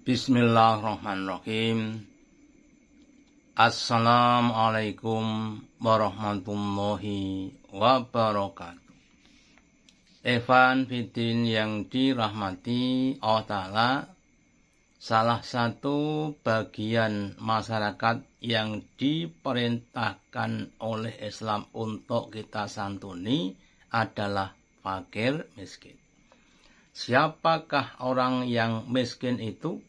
Bismillahirrahmanirrahim. Assalamualaikum warahmatullahi wabarakatuh. Evan Fitrin yang dirahmati Allah Ta'ala Salah satu bagian masyarakat yang diperintahkan oleh Islam untuk kita santuni adalah fakir miskin. Siapakah orang yang miskin itu?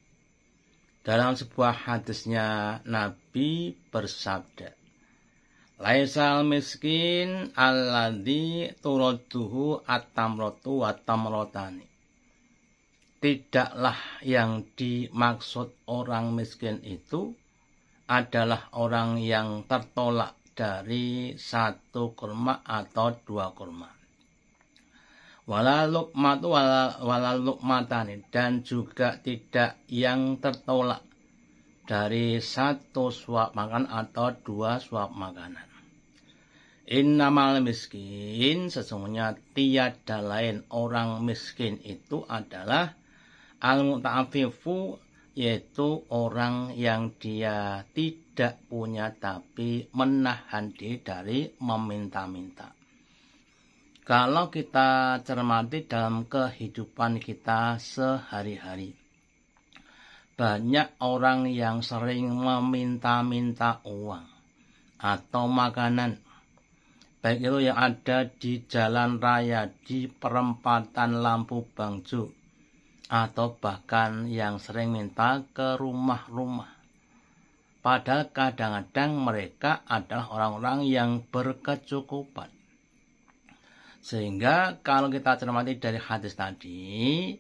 Dalam sebuah hadisnya Nabi bersabda, Laisal miskin alladhi turadduhu atamrotu watamrotani. Tidaklah yang dimaksud orang miskin itu adalah orang yang tertolak dari satu kurma atau dua kurma walalukmatu walalukmatani dan juga tidak yang tertolak dari satu suap makan atau dua suap makanan. Innamal miskin sesungguhnya tiada lain orang miskin itu adalah al-muta'afifu yaitu orang yang dia tidak punya tapi menahan diri dari meminta-minta kalau kita cermati dalam kehidupan kita sehari-hari. Banyak orang yang sering meminta-minta uang atau makanan. Baik itu yang ada di jalan raya, di perempatan lampu bangju, atau bahkan yang sering minta ke rumah-rumah. Padahal kadang-kadang mereka adalah orang-orang yang berkecukupan. Sehingga kalau kita cermati dari hadis tadi,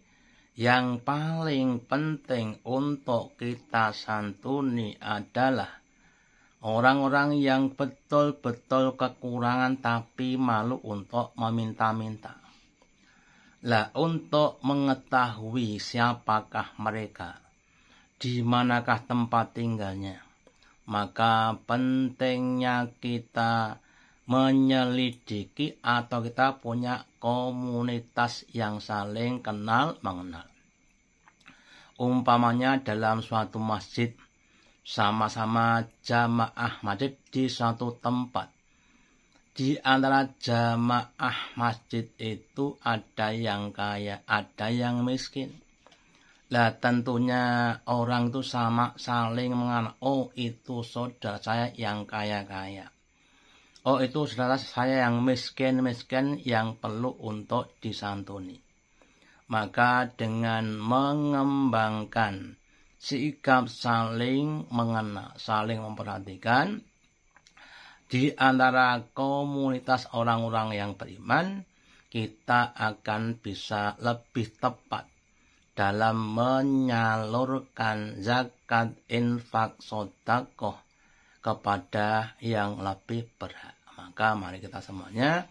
yang paling penting untuk kita santuni adalah orang-orang yang betul-betul kekurangan tapi malu untuk meminta-minta. Lah untuk mengetahui siapakah mereka, di manakah tempat tinggalnya, maka pentingnya kita menyelidiki atau kita punya komunitas yang saling kenal mengenal. Umpamanya dalam suatu masjid sama-sama jamaah masjid di suatu tempat. Di antara jamaah masjid itu ada yang kaya, ada yang miskin. Lah tentunya orang itu sama saling mengenal, oh itu saudara saya yang kaya-kaya Oh itu saudara saya yang miskin-miskin yang perlu untuk disantuni. Maka dengan mengembangkan sikap saling mengenal, saling memperhatikan di antara komunitas orang-orang yang beriman, kita akan bisa lebih tepat dalam menyalurkan zakat infak sodakoh kepada yang lebih berhak. Maka mari kita semuanya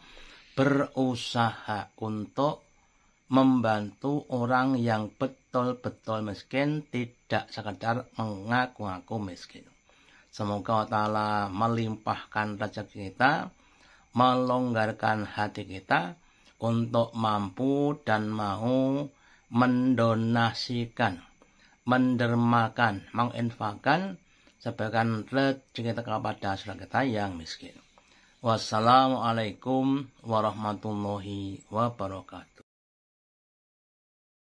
berusaha untuk membantu orang yang betul-betul miskin tidak sekedar mengaku-ngaku miskin. Semoga Allah Ta'ala melimpahkan rezeki kita, melonggarkan hati kita untuk mampu dan mau mendonasikan, mendermakan, menginfakan sebagian let cerita kepada saudara kita yang miskin. Wassalamualaikum warahmatullahi wabarakatuh.